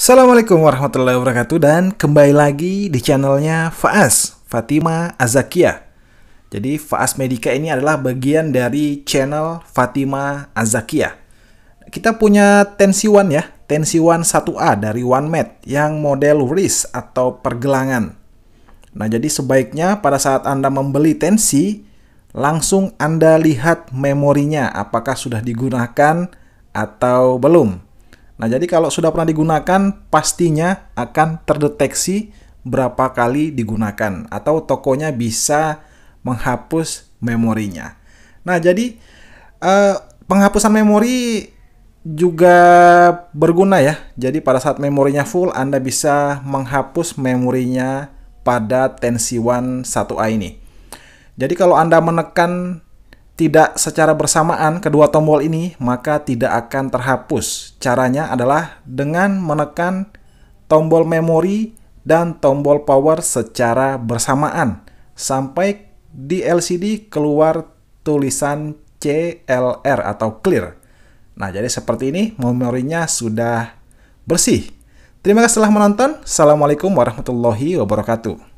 Assalamualaikum warahmatullahi wabarakatuh dan kembali lagi di channelnya Faas Fatima Azakia. Jadi Faas Medica ini adalah bagian dari channel Fatima Azakia. Kita punya tensi one ya, tensi one 1A dari OneMed yang model wrist atau pergelangan. Nah jadi sebaiknya pada saat Anda membeli tensi, langsung Anda lihat memorinya apakah sudah digunakan atau belum. Nah, jadi kalau sudah pernah digunakan, pastinya akan terdeteksi berapa kali digunakan atau tokonya bisa menghapus memorinya. Nah, jadi eh, penghapusan memori juga berguna ya. Jadi pada saat memorinya full, Anda bisa menghapus memorinya pada tensi one 1A ini. Jadi kalau Anda menekan tidak secara bersamaan kedua tombol ini, maka tidak akan terhapus. Caranya adalah dengan menekan tombol memori dan tombol power secara bersamaan sampai di LCD keluar tulisan CLR atau clear. Nah, jadi seperti ini memorinya sudah bersih. Terima kasih telah menonton. Assalamualaikum warahmatullahi wabarakatuh.